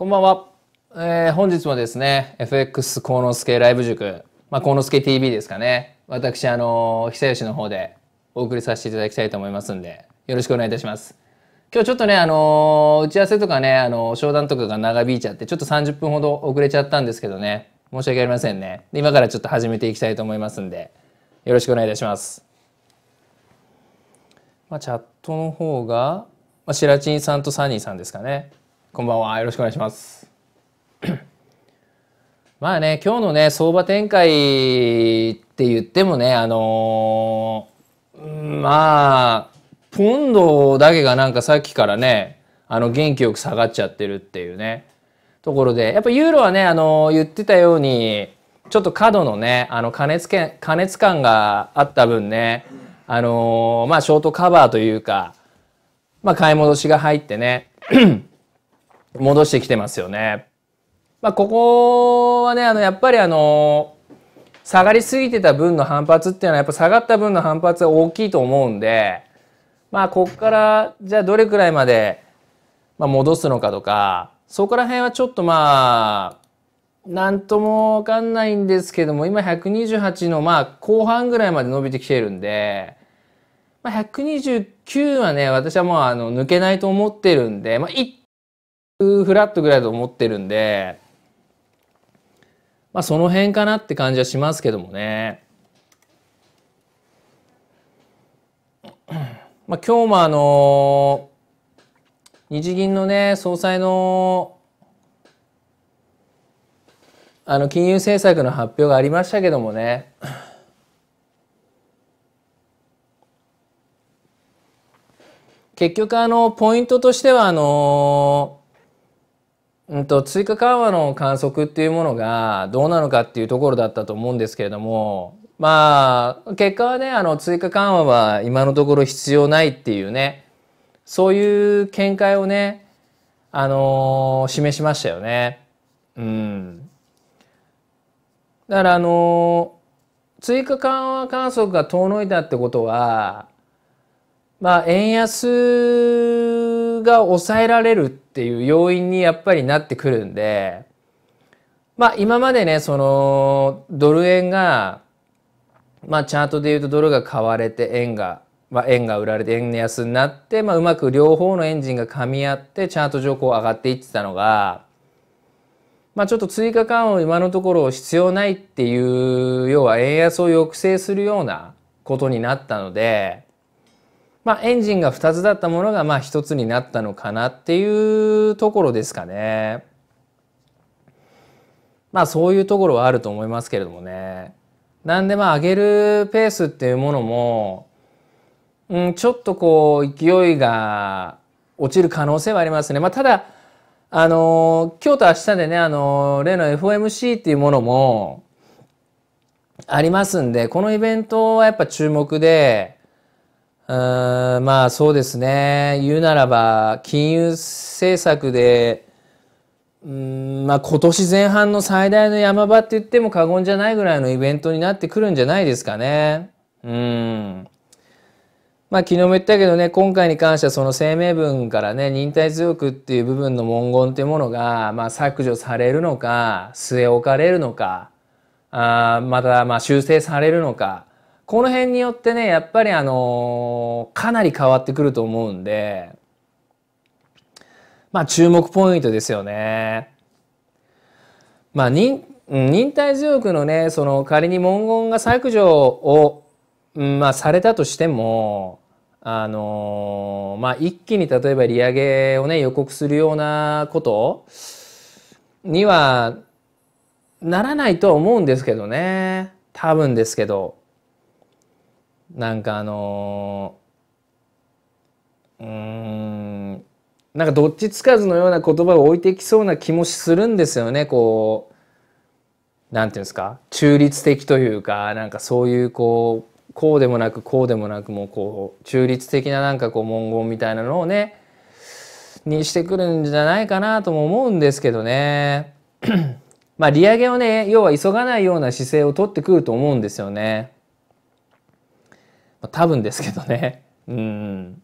こんばんは。えー、本日もですね、FX 幸之助ライブ塾、まあ、幸之助 TV ですかね。私、あの久吉の方でお送りさせていただきたいと思いますんで、よろしくお願いいたします。今日ちょっとね、あのー、打ち合わせとかね、あのー、商談とかが長引いちゃって、ちょっと30分ほど遅れちゃったんですけどね、申し訳ありませんね。今からちょっと始めていきたいと思いますんで、よろしくお願いいたします。まあ、チャットの方が、まあ、シラチンさんとサニーさんですかね。こんばんは。よろしくお願いします。まあね、今日のね、相場展開って言ってもね、あのー、まあ、ポンドだけがなんかさっきからね、あの、元気よく下がっちゃってるっていうね、ところで、やっぱユーロはね、あのー、言ってたように、ちょっと過度のね、あの、加熱け加熱感があった分ね、あのー、まあ、ショートカバーというか、まあ、買い戻しが入ってね、戻してきてますよね。まあ、ここはね、あの、やっぱりあの、下がりすぎてた分の反発っていうのは、やっぱ下がった分の反発は大きいと思うんで、まあ、ここから、じゃあどれくらいまで、まあ、戻すのかとか、そこら辺はちょっとまあ、なんともわかんないんですけども、今128のまあ、後半ぐらいまで伸びてきてるんで、まあ、129はね、私はもうあの抜けないと思ってるんで、まあ、一フラットぐらいと思ってるんで、まあその辺かなって感じはしますけどもね。まあ今日もあの日銀のね、総裁のあの金融政策の発表がありましたけどもね、結局あのポイントとしてはあのうんと、追加緩和の観測っていうものがどうなのかっていうところだったと思うんですけれども、まあ、結果はね、あの、追加緩和は今のところ必要ないっていうね、そういう見解をね、あのー、示しましたよね。うん。だから、あのー、追加緩和観測が遠のいたってことは、まあ、円安が抑えられるっていう要因にやっぱりなってくるんで、まあ今までね、そのドル円が、まあチャートで言うとドルが買われて円が、まあ円が売られて円安になって、まあうまく両方のエンジンが噛み合ってチャート上こう上がっていってたのが、まあちょっと追加緩和今のところ必要ないっていう、要は円安を抑制するようなことになったので、まあ、エンジンが2つだったものがまあ1つになったのかなっていうところですかね。まあそういうところはあると思いますけれどもね。なんでまあ上げるペースっていうものも、うん、ちょっとこう勢いが落ちる可能性はありますね。まあただ、あの、今日と明日でね、あの、例の FOMC っていうものもありますんで、このイベントはやっぱ注目で、うんまあそうですね言うならば金融政策でんまあ今年前半の最大の山場って言っても過言じゃないぐらいのイベントになってくるんじゃないですかね。うんまあ昨日も言ったけどね今回に関してはその声明文からね忍耐強くっていう部分の文言っていうものが、まあ、削除されるのか据え置かれるのかあまたまあ修正されるのか。この辺によってね、やっぱりあのー、かなり変わってくると思うんで、まあ注目ポイントですよね。まあ忍、忍耐強くのね、その仮に文言が削除を、まあされたとしても、あのー、まあ一気に例えば利上げをね、予告するようなことにはならないとは思うんですけどね。多分ですけど。なんかあのー、うんなんかどっちつかずのような言葉を置いてきそうな気もするんですよねこうなんていうんですか中立的というかなんかそういうこうこうでもなくこうでもなくもうこう中立的ななんかこう文言みたいなのをねにしてくるんじゃないかなとも思うんですけどね まあ利上げをね要は急がないような姿勢をとってくると思うんですよね。多分ですけどね。うん。